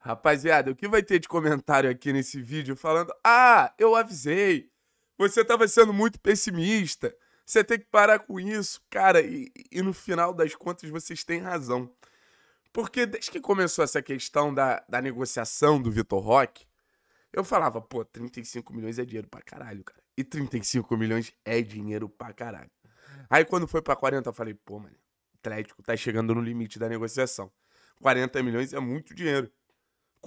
Rapaziada, o que vai ter de comentário aqui nesse vídeo falando: Ah, eu avisei, você estava sendo muito pessimista, você tem que parar com isso. Cara, e, e no final das contas vocês têm razão. Porque desde que começou essa questão da, da negociação do Vitor Roque, eu falava, pô, 35 milhões é dinheiro pra caralho, cara. E 35 milhões é dinheiro pra caralho. Aí quando foi pra 40, eu falei, pô, mano, o Atlético tá chegando no limite da negociação. 40 milhões é muito dinheiro.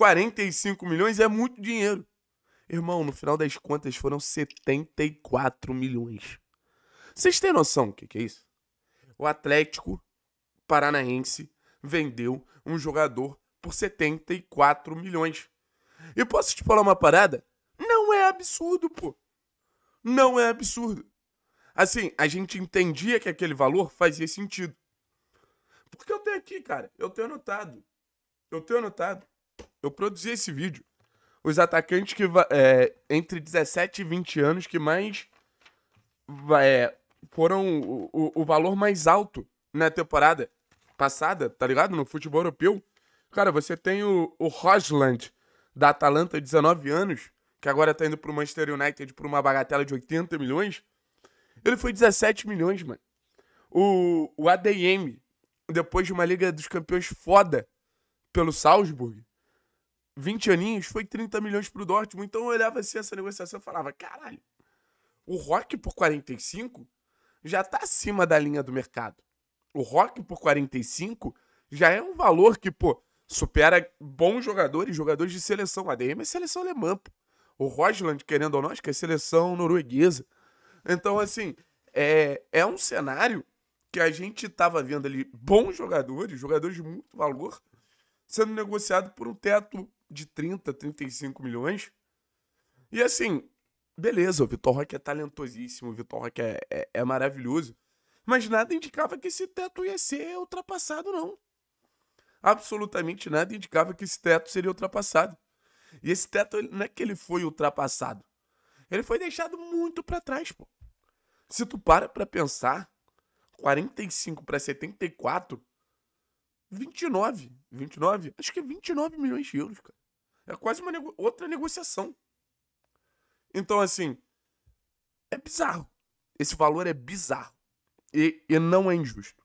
45 milhões é muito dinheiro. Irmão, no final das contas foram 74 milhões. Vocês têm noção do que, que é isso? O Atlético Paranaense vendeu um jogador por 74 milhões. E posso te falar uma parada? Não é absurdo, pô. Não é absurdo. Assim, a gente entendia que aquele valor fazia sentido. Porque eu tenho aqui, cara, eu tenho anotado. Eu tenho anotado. Eu produzi esse vídeo. Os atacantes que é, entre 17 e 20 anos que mais é, foram o, o, o valor mais alto na temporada passada, tá ligado? No futebol europeu. Cara, você tem o, o Rosland, da Atalanta, 19 anos, que agora tá indo pro Manchester United por uma bagatela de 80 milhões. Ele foi 17 milhões, mano. O, o ADM, depois de uma Liga dos Campeões foda pelo Salzburg, 20 aninhos, foi 30 milhões pro Dortmund. Então eu olhava assim essa negociação e falava: caralho, o Rock por 45 já tá acima da linha do mercado. O Rock por 45 já é um valor que, pô, supera bons jogadores, jogadores de seleção. A DM é seleção alemã, pô. O Rosland, querendo ou não, acho que é seleção norueguesa. Então, assim, é, é um cenário que a gente tava vendo ali bons jogadores, jogadores de muito valor, sendo negociado por um teto de 30, 35 milhões. E assim, beleza, o Vitor Roque é talentosíssimo, o Vitor Roque é, é, é maravilhoso. Mas nada indicava que esse teto ia ser ultrapassado, não. Absolutamente nada indicava que esse teto seria ultrapassado. E esse teto não é que ele foi ultrapassado. Ele foi deixado muito para trás, pô. Se tu para pra pensar, 45 para 74 29. 29? Acho que é 29 milhões de euros, cara. É quase uma nego outra negociação. Então, assim, é bizarro. Esse valor é bizarro. E, e não é injusto.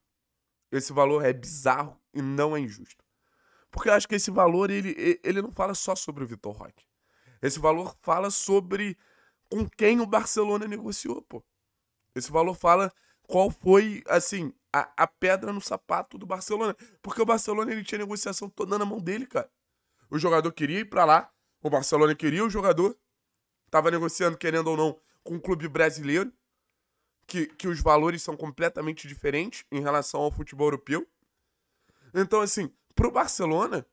Esse valor é bizarro e não é injusto. Porque eu acho que esse valor, ele, ele não fala só sobre o Vitor Roque. Esse valor fala sobre com quem o Barcelona negociou, pô. Esse valor fala qual foi, assim, a, a pedra no sapato do Barcelona. Porque o Barcelona ele tinha negociação toda na mão dele, cara. O jogador queria ir para lá, o Barcelona queria o jogador. Tava negociando, querendo ou não, com um clube brasileiro, que, que os valores são completamente diferentes em relação ao futebol europeu. Então, assim, pro Barcelona,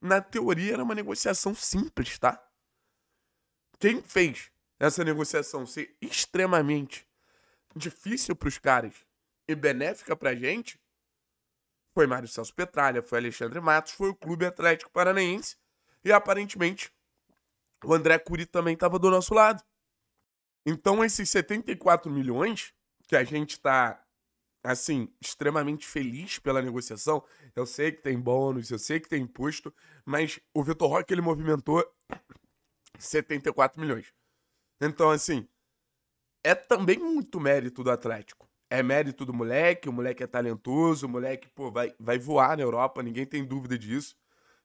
na teoria era uma negociação simples, tá? Quem fez essa negociação ser extremamente difícil para os caras e benéfica para a gente, foi Mário Celso Petralha, foi Alexandre Matos, foi o Clube Atlético Paranaense e aparentemente o André Curi também estava do nosso lado. Então esses 74 milhões que a gente está assim extremamente feliz pela negociação, eu sei que tem bônus, eu sei que tem imposto, mas o Vitor Roque ele movimentou 74 milhões. Então assim, é também muito mérito do Atlético é mérito do moleque, o moleque é talentoso, o moleque, pô, vai, vai voar na Europa, ninguém tem dúvida disso.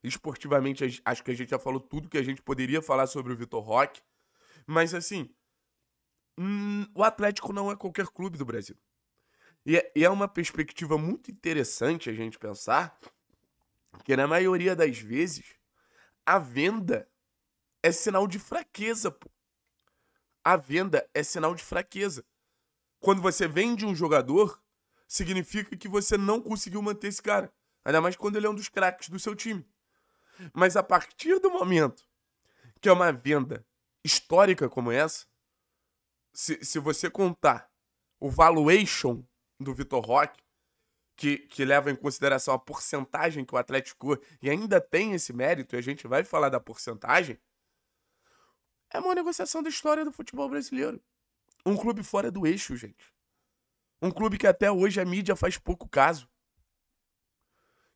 Esportivamente, acho que a gente já falou tudo que a gente poderia falar sobre o Vitor Roque. Mas, assim, hum, o Atlético não é qualquer clube do Brasil. E é, e é uma perspectiva muito interessante a gente pensar que, na maioria das vezes, a venda é sinal de fraqueza, pô. A venda é sinal de fraqueza quando você vende um jogador, significa que você não conseguiu manter esse cara. Ainda mais quando ele é um dos craques do seu time. Mas a partir do momento que é uma venda histórica como essa, se, se você contar o valuation do Vitor Roque, que, que leva em consideração a porcentagem que o Atlético e ainda tem esse mérito, e a gente vai falar da porcentagem, é uma negociação da história do futebol brasileiro. Um clube fora do eixo, gente. Um clube que até hoje a mídia faz pouco caso.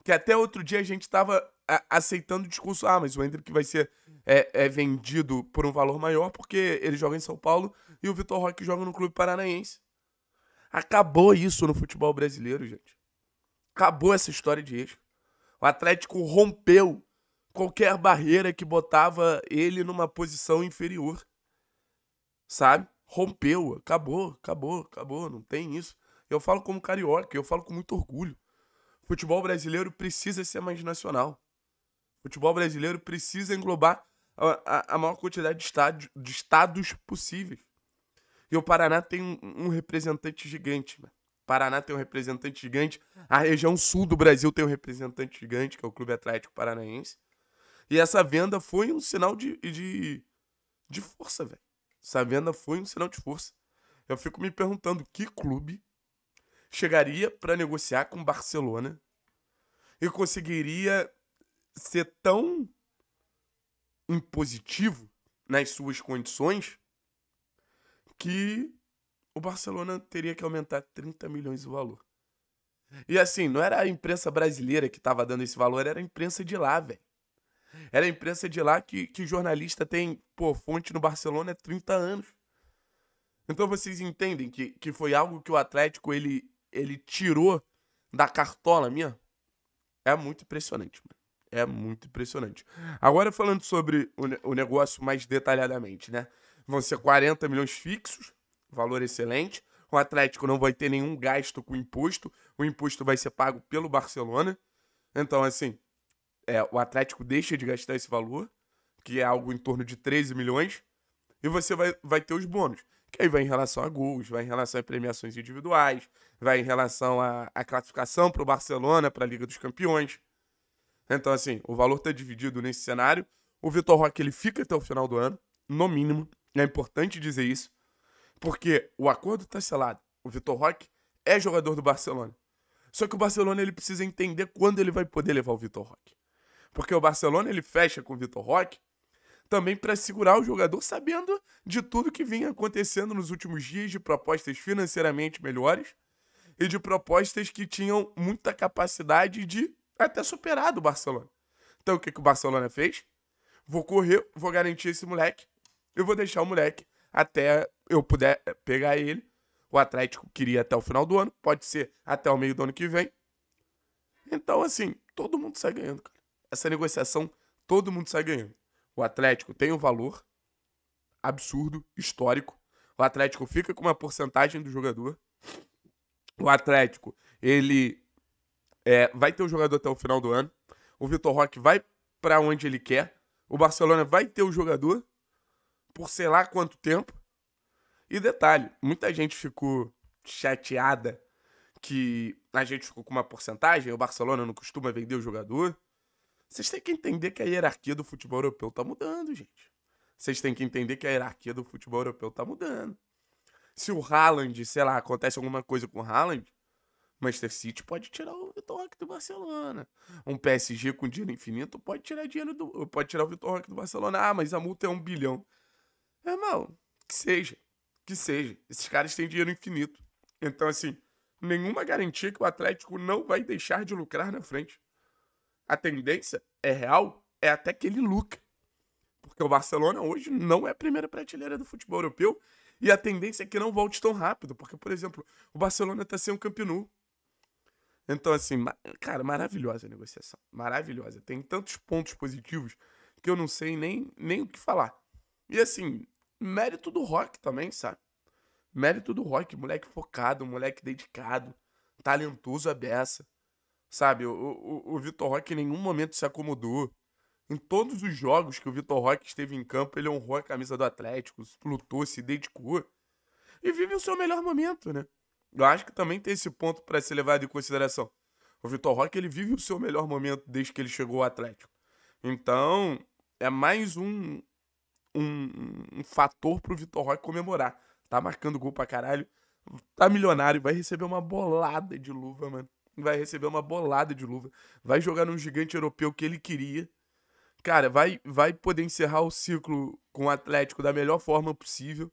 Que até outro dia a gente estava aceitando o discurso, ah, mas o Hendrick vai ser é, é, vendido por um valor maior porque ele joga em São Paulo e o Vitor Roque joga no clube paranaense. Acabou isso no futebol brasileiro, gente. Acabou essa história de eixo. O Atlético rompeu qualquer barreira que botava ele numa posição inferior. Sabe? rompeu, acabou, acabou, acabou, não tem isso. Eu falo como carioca, eu falo com muito orgulho. Futebol brasileiro precisa ser mais nacional. Futebol brasileiro precisa englobar a, a, a maior quantidade de, estádio, de estados possíveis. E o Paraná tem um, um representante gigante. Né? Paraná tem um representante gigante. A região sul do Brasil tem um representante gigante, que é o Clube Atlético Paranaense. E essa venda foi um sinal de, de, de força, velho. Essa venda foi um sinal de força. Eu fico me perguntando que clube chegaria para negociar com Barcelona e conseguiria ser tão impositivo nas suas condições que o Barcelona teria que aumentar 30 milhões o valor. E assim, não era a imprensa brasileira que estava dando esse valor, era a imprensa de lá, velho. Era a imprensa de lá que, que jornalista tem, pô, fonte no Barcelona há 30 anos. Então vocês entendem que, que foi algo que o Atlético ele, ele tirou da cartola minha? É muito impressionante, mano. É muito impressionante. Agora falando sobre o, o negócio mais detalhadamente, né? Vão ser 40 milhões fixos, valor excelente. O Atlético não vai ter nenhum gasto com imposto. O imposto vai ser pago pelo Barcelona. Então, assim, é, o Atlético deixa de gastar esse valor, que é algo em torno de 13 milhões, e você vai, vai ter os bônus. Que aí vai em relação a gols, vai em relação a premiações individuais, vai em relação à classificação para o Barcelona, para a Liga dos Campeões. Então, assim, o valor está dividido nesse cenário. O Vitor Roque ele fica até o final do ano, no mínimo. É importante dizer isso, porque o acordo está selado. O Vitor Roque é jogador do Barcelona. Só que o Barcelona ele precisa entender quando ele vai poder levar o Vitor Roque porque o Barcelona ele fecha com o Vitor Roque, também para segurar o jogador sabendo de tudo que vinha acontecendo nos últimos dias de propostas financeiramente melhores e de propostas que tinham muita capacidade de até superar do Barcelona. Então o que, que o Barcelona fez? Vou correr, vou garantir esse moleque, eu vou deixar o moleque até eu puder eh, pegar ele. O Atlético queria até o final do ano, pode ser até o meio do ano que vem. Então, assim, todo mundo sai ganhando, cara essa negociação todo mundo sai ganhando. O Atlético tem um valor absurdo, histórico. O Atlético fica com uma porcentagem do jogador. O Atlético, ele é, vai ter o jogador até o final do ano. O Vitor Roque vai para onde ele quer. O Barcelona vai ter o jogador por sei lá quanto tempo. E detalhe, muita gente ficou chateada que a gente ficou com uma porcentagem. O Barcelona não costuma vender o jogador. Vocês têm que entender que a hierarquia do futebol europeu tá mudando, gente. Vocês têm que entender que a hierarquia do futebol europeu tá mudando. Se o Haaland, sei lá, acontece alguma coisa com o Haaland, Manchester City pode tirar o Vitor Roque do Barcelona. Um PSG com dinheiro infinito pode tirar dinheiro do. Pode tirar o Vitor Roque do Barcelona. Ah, mas a multa é um bilhão. É mal, que seja. Que seja. Esses caras têm dinheiro infinito. Então, assim, nenhuma garantia que o Atlético não vai deixar de lucrar na frente a tendência é real, é até que ele lucra. Porque o Barcelona hoje não é a primeira prateleira do futebol europeu e a tendência é que não volte tão rápido. Porque, por exemplo, o Barcelona está sem o Campinu. Então, assim, cara, maravilhosa a negociação. Maravilhosa. Tem tantos pontos positivos que eu não sei nem, nem o que falar. E, assim, mérito do Rock também, sabe? Mérito do Rock. Moleque focado, moleque dedicado, talentoso a beça. Sabe, o, o, o Vitor Roque em nenhum momento se acomodou. Em todos os jogos que o Vitor Roque esteve em campo, ele honrou a camisa do Atlético, lutou, se dedicou e vive o seu melhor momento, né? Eu acho que também tem esse ponto para ser levado em consideração. O Vitor Roque, ele vive o seu melhor momento desde que ele chegou ao Atlético. Então, é mais um, um, um fator pro Vitor Roque comemorar. Tá marcando gol pra caralho, tá milionário, vai receber uma bolada de luva, mano vai receber uma bolada de luva, vai jogar num gigante europeu que ele queria. Cara, vai, vai poder encerrar o ciclo com o Atlético da melhor forma possível.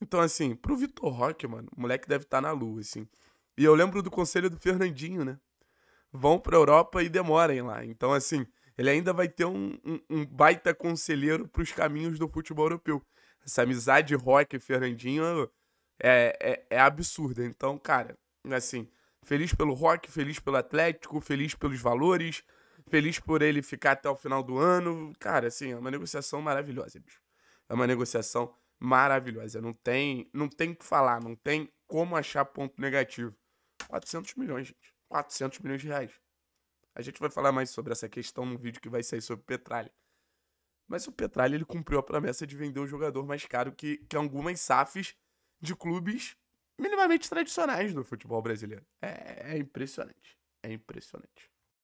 Então, assim, pro Vitor Roque, mano, o moleque deve estar tá na lua, assim. E eu lembro do conselho do Fernandinho, né? Vão pra Europa e demorem lá. Então, assim, ele ainda vai ter um, um, um baita conselheiro pros caminhos do futebol europeu. Essa amizade Roque e Fernandinho é, é, é absurda. Então, cara, assim, Feliz pelo rock, feliz pelo Atlético, feliz pelos valores, feliz por ele ficar até o final do ano. Cara, assim, é uma negociação maravilhosa, bicho. É uma negociação maravilhosa. Não tem, não tem o que falar, não tem como achar ponto negativo. 400 milhões, gente. 400 milhões de reais. A gente vai falar mais sobre essa questão num vídeo que vai sair sobre Petralha. Mas o Petralha, ele cumpriu a promessa de vender o jogador mais caro que, que algumas SAFs de clubes minimamente tradicionais do futebol brasileiro. É, é impressionante. É impressionante.